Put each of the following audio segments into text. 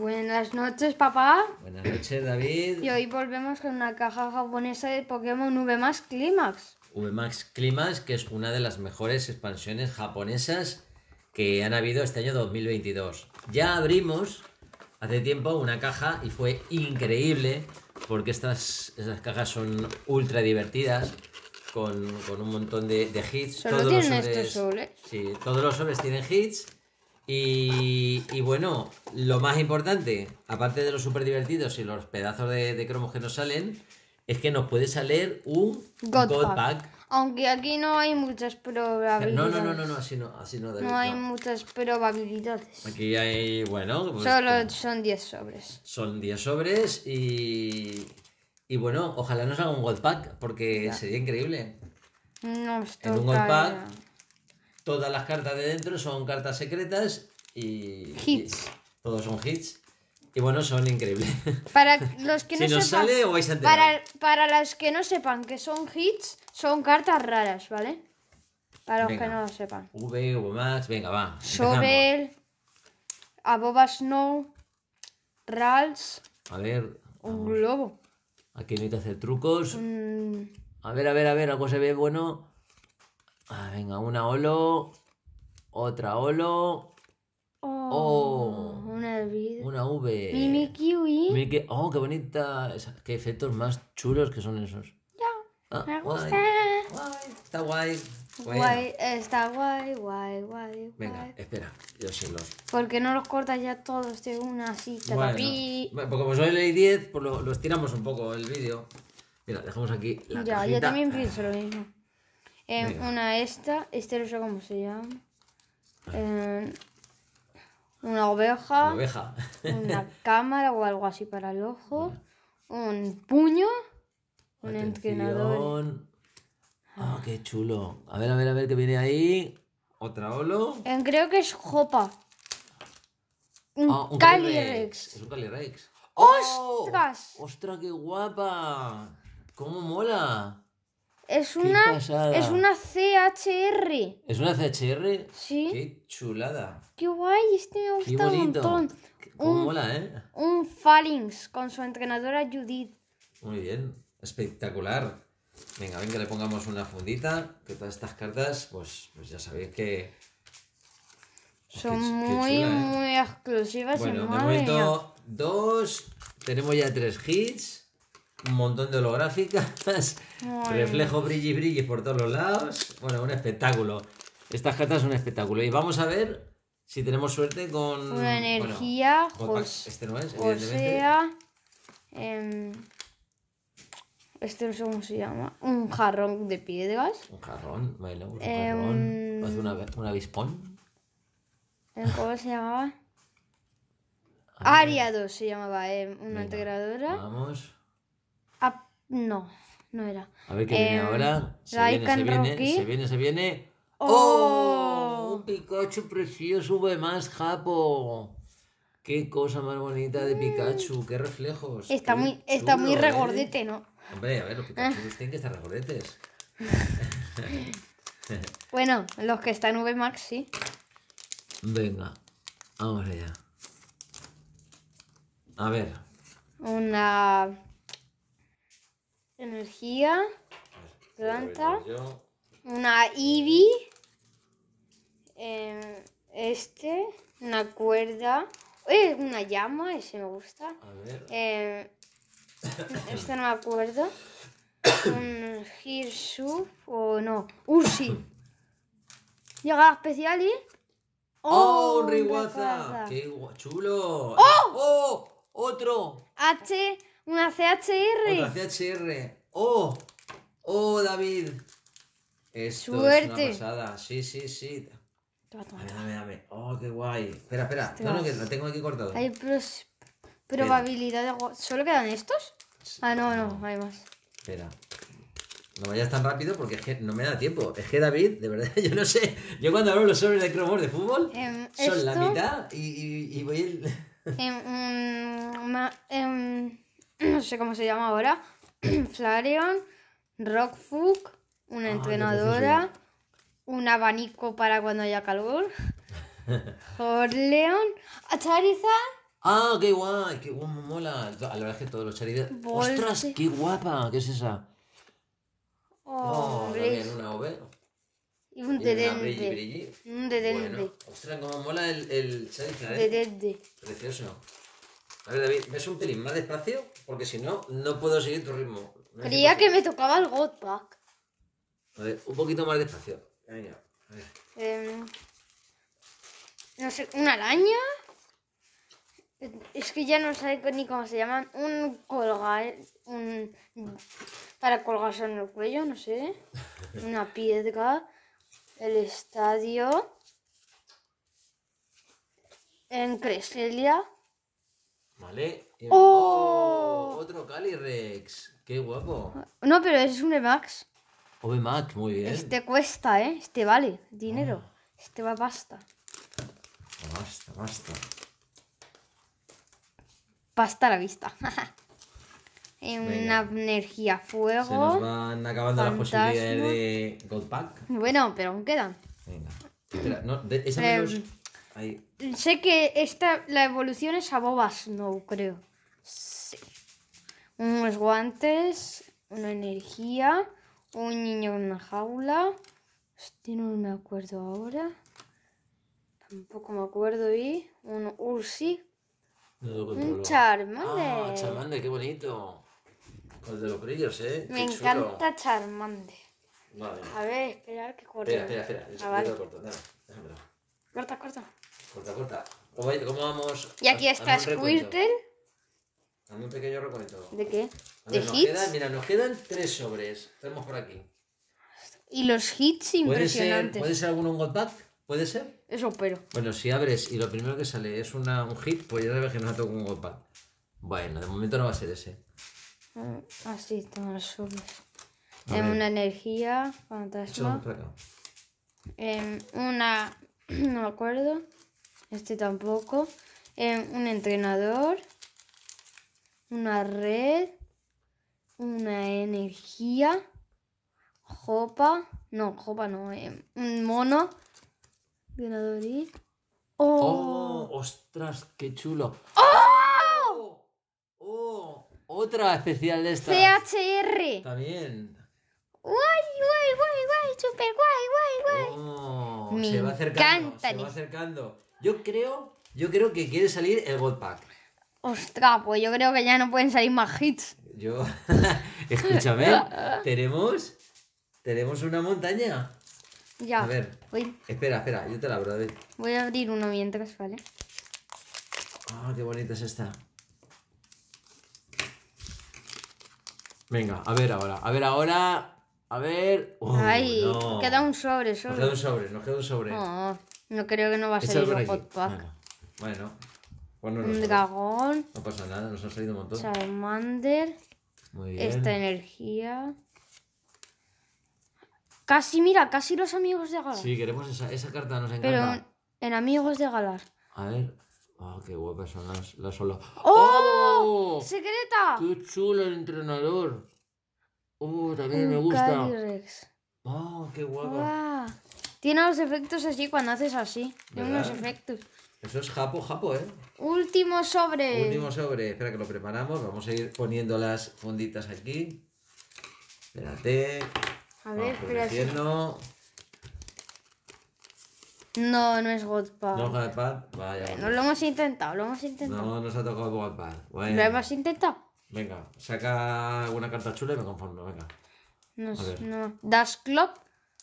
Buenas noches, papá. Buenas noches, David. Y hoy volvemos con una caja japonesa de Pokémon VMAX Climax. max Climax, que es una de las mejores expansiones japonesas que han habido este año 2022. Ya abrimos hace tiempo una caja y fue increíble porque estas esas cajas son ultra divertidas. Con, un montón de, hits. todos los sobres, Sí, todos los sobres tienen hits y, bueno, lo más importante, aparte de los súper divertidos y los pedazos de, cromos que nos salen, es que nos puede salir un God, pack. Aunque aquí no hay muchas probabilidades. No, no, no, no, no así no, así no. no hay muchas probabilidades. Aquí hay, bueno... Pues Solo son 10 sobres. Son 10 sobres y... Y bueno, ojalá nos haga un God Pack, porque sería increíble. No, estoy. En un God Pack... Todas las cartas de dentro son cartas secretas y. Hits. todos son hits. Y bueno, son increíbles. Para los que no si nos sale, o vais a para, para los que no sepan que son hits, son cartas raras, ¿vale? Para los que no lo sepan. V, V Max, venga, va. Sobel, Aboba Snow, Rals. A ver. Un globo. Aquí no que hacer trucos. Mm. A ver, a ver, a ver, algo se ve bueno. Ah, venga, una holo, otra holo. Oh, oh, una V. Una V. Mini kiwi. Oh, qué bonita. Qué efectos más chulos que son esos. Ya. Ah, me gusta. Está guay. Guay, está guay, guay, guay. Venga, espera, yo sé los. qué no los cortas ya todos de una así, Bueno, porque como soy ley 10, pues los tiramos un poco el vídeo. Mira, dejamos aquí la Ya, cajita. yo también pienso lo mismo una esta, este no sé cómo se llama. Ah. una oveja. Una cámara o algo así para el ojo. Un puño. Un entrenador. Ah, qué chulo. A ver, a ver, a ver qué viene ahí. Otra olo. creo que es Jopa. Un, Es ¡Ostras! ¡Ostras, qué guapa! ¿Cómo mola? Es una, es una CHR. ¿Es una CHR? Sí. Qué chulada. Qué guay, este me gusta un montón. un, mola, ¿eh? Un Phalanx con su entrenadora Judith. Muy bien, espectacular. Venga, venga le pongamos una fundita, que todas estas cartas, pues, pues ya sabéis que... Son muy, ¿eh? muy exclusivas. Bueno, de momento, dos, tenemos ya tres hits un montón de holográficas, reflejo brilli brilli por todos los lados. Bueno, un espectáculo. Estas cartas son un espectáculo. Y vamos a ver si tenemos suerte con. Una energía. este no es, O em, este no sé cómo se llama. Un jarrón de piedras. Un jarrón, bueno, un em, jarrón. un avispón. ¿Cómo se llamaba? 2 se llamaba, eh, una integradora. Vamos. No, no era. A ver qué viene em, ahora. Se viene, se viene, se viene, se viene. ¡Oh! ¡Oh! un Pikachu precioso ¡V más japo. Qué cosa más bonita de Pikachu, qué reflejos. Está muy, está muy ¿eh? regordete, ¿no? Hombre, a ver, los Pikachu tienen que estar regordetes. bueno, los que están en Max, sí. Venga, vamos allá. A ver. Una energía, planta, una ivy em, este, una cuerda, eh, una llama, ese me gusta. Eh, este no me acuerdo. Un Hirsuf o no, Ursi. Llega especial y. ¡Oh! oh ¡Qué ¡Qué chulo! ¡Oh! ¡Oh! ¡Otro! H. Una CHR. una CHR. ¡Oh! ¡Oh, David! Esto Suerte. es una pasada. Sí, sí, sí. Dame, dame, dame. ¡Oh, qué guay! Espera, espera. No, no, que lo tengo aquí cortado. Hay probabilidad de... ¿Solo quedan estos? Ah, no, no, hay más. Espera. No vayas tan rápido porque es que no me da tiempo. Es que David, de verdad, yo no sé. Yo cuando hablo los el de cromos de fútbol, em, son la mitad y, voy... El... eh, no sé cómo se llama ahora, Flareon, Rockfook, una ah, entrenadora, un abanico para cuando haya calor, Horleon, Charizard. ¡Ah, qué guay! ¡Qué guay! Me mola. La verdad es que todos los Charizard. ¡Ostras, qué guapa! ¿Qué es esa? Oh, una OV. Y un dedente. Un dedente. ostras, cómo mola el, el Charizard. ¿eh? Precioso. A ver, David, ¿ves un pelín más despacio? Porque si no, no puedo seguir tu ritmo. Creía que me tocaba el God Pack. A ver, un poquito más despacio. Venga, a ver. Em, no sé, una araña. Es que ya no sé ni cómo se llaman. Un colgar. Un, para colgarse en el cuello, no sé. Una piedra. El estadio. En Creselia. ¿Vale? Eh, ¡Oh! ¡Oh! otro Calyrex. ¡Qué guapo! No, pero es un Emax. O oh, Emax, muy bien. Este cuesta, ¿eh? Este vale dinero. Ah. Este va pasta. Basta, basta. Pasta a la vista. Una energía fuego. Se nos van acabando las posibilidades de Gold Pack. Bueno, pero aún quedan. Venga. Espera, no, de, esa menos... Em, Sé que esta, la evolución es a bobas no creo. Sí. Unos guantes, una energía, un niño en una jaula. Este no me acuerdo ahora. Tampoco me acuerdo. Y un Ursi. un Charmander. Ah, Charmander, qué bonito. Con de los brillos, ¿eh? Me encanta chulo. Vale. A ver, esperar que corte. Espera, espera, espera. Corta, corta. Corta, corta. ¿Cómo, cómo vamos? Y aquí está Squirtle. Dame un pequeño recuento. ¿De qué? ¿De nos hits? mira, nos quedan tres sobres. Tenemos por aquí. Y los hits impresionantes. ¿Puede ser, alguno un Pack? ¿Puede ser? Eso pero. Bueno, si abres y lo primero que sale es una, un hit, pues ya sabes que no ha tocado un Pack. Bueno, de momento no va a ser ese. Mm, Así, ah, sí, tengo los sobres. Tenemos una energía fantasma. Eh, una no me acuerdo. Este tampoco. Em, un entrenador. Una red. Una energía. Jopa. No, jopa no. Em, un mono. entrenador y. ¡Oh! ¡Oh! ostras qué chulo! ¡Oh! ¡Oh! oh otra especial de esta. CHR. También. ¡Guay, guay, guay, guay! ¡Súper guay, guay, guay! Oh se va acercando. Se va acercando. Yo creo, yo creo que quiere salir el God Pack. Ostras, pues yo creo que ya no pueden salir más hits. Yo. Escúchame, tenemos. Tenemos una montaña. Ya. A ver. Voy. Espera, espera, yo te la abro, a ver. Voy a abrir uno mientras, ¿vale? Ah, qué bonita es esta. Venga, a ver ahora. A ver ahora. A ver. Uh, Ay, queda un sobre, sobre. Nos queda un sobre, nos queda un sobre. No, oh, no creo que no va a salir un pack. bueno. Pues un dragón. No pasa nada, nos ha salido un montón. Salmander. Muy bien. Esta energía. Casi, mira, casi los amigos de Galar. Sí, queremos esa, carta, nos encanta. Pero en amigos de Galar. A ver. Oh, qué guapas son las, las ¡Oh! ¡Oh! ¡Secreta! ¡Qué chulo el entrenador! Oh, también me gusta. Oh, qué guapo. Tiene los efectos así cuando haces así. Tiene unos efectos. Eso es japo, japo, ¿eh? Último sobre. Último sobre. Espera que lo preparamos. Vamos a ir poniendo las funditas aquí. Espérate. A ver, espera. No, no es Godpad. No es Godpad. Vaya. Bueno, lo hemos intentado, lo hemos intentado. No, nos ha tocado Godpad. Bueno. Lo hemos intentado. Venga, saca una carta chula y me conformo, venga. No, sé, no. Das Club.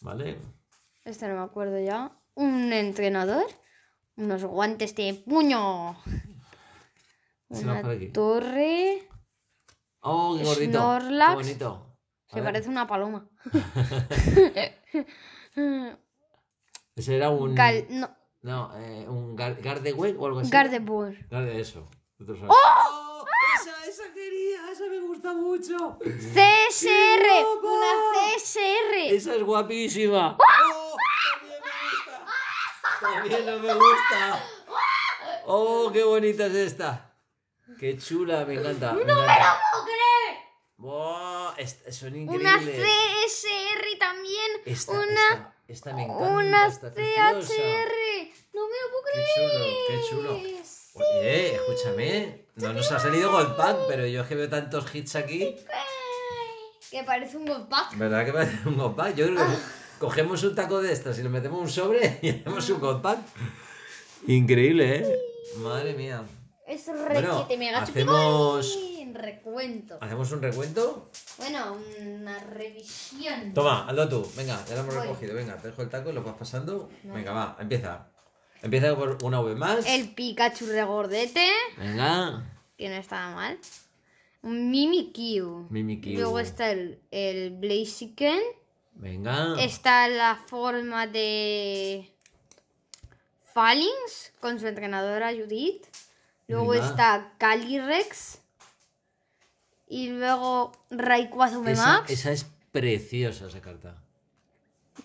Vale. Este no me acuerdo ya. Un entrenador. Unos guantes de puño. Una torre. Oh, qué gordito. Qué bonito. Se parece una paloma. Ese era un. No, no eh, un Gar o algo así. Gardevoir. Garde, eso. ¡Oh! mucho. CSR. Una CSR. Esa es guapísima. ¡Ah! ¡Oh! ¡Ah! También no me gusta. ¡Ah! Oh, qué bonita es esta. Qué chula, me encanta. ¡No me lo puedo creer! es, son increíbles. Una CSR también. Esta, una, esta, me encanta. Una CHR. No me lo puedo creer. Qué chulo, qué chulo. Pues, oye, escúchame, no nos ha salido Gold Pack, pero yo es que veo tantos hits aquí. Que parece un Gold Pack. ¿Verdad que parece un Gold Pack? Yo creo que ah. cogemos un taco de estas y nos metemos un sobre y hacemos un ah. Gold Pack. Increíble, ¿eh? Madre mía. Es re bueno, te mega hacemos... recuento. ¿Hacemos un recuento? Bueno, una revisión. Toma, hazlo tú. Venga, ya lo hemos recogido. Venga, te dejo el taco y lo vas pasando. Venga, va, empieza. Empieza por una V más. El Pikachu regordete. Venga. Que no estaba mal. Un Mimikyu. Mimikyu. Luego está el, el Blaziken. Venga. Está la forma de Fallings con su entrenadora Judith. Luego está Calyrex. Y luego Rayquaza Umemax. Esa, esa es preciosa esa carta.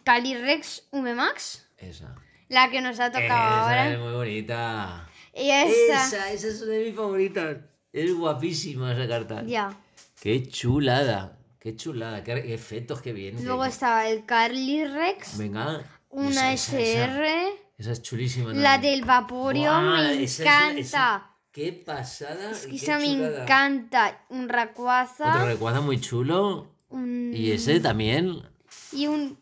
Calyrex Umemax. Esa. La que nos ha tocado esa ahora. Es muy bonita. Y esa. Esa, es una de mis favoritas. Es guapísima esa carta. Ya. Qué chulada. Qué chulada. Qué efectos que vienen. Luego estaba el Carly Rex. Venga. Una SR. Esa, es chulísima. La del vaporio me encanta. Qué pasada. Es que esa me encanta. Un Racuaza. Un Racuaza muy chulo. Y ese también. Y un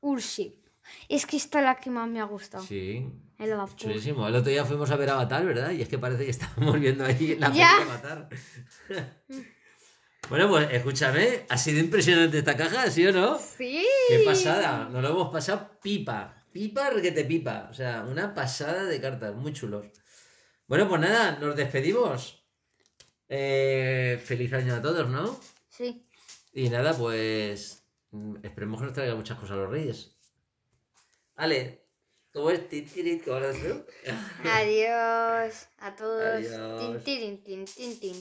Ursi es que esta es la que más me ha gustado. Sí. El El otro día fuimos a ver Avatar, ¿verdad? Y es que parece que estábamos viendo ahí la de Avatar. bueno, pues escúchame, ha sido impresionante esta caja, ¿sí o no? Sí. Qué pasada, nos lo hemos pasado pipa. Pipa que te pipa. O sea, una pasada de cartas, muy chulos. Bueno, pues nada, nos despedimos. Eh, feliz año a todos, ¿no? Sí. Y nada, pues mm, esperemos que nos traiga muchas cosas a los Reyes. Ale, es? tintirit que ahora Adiós a todos. Adiós. Tin, tin, tin, tin, tin.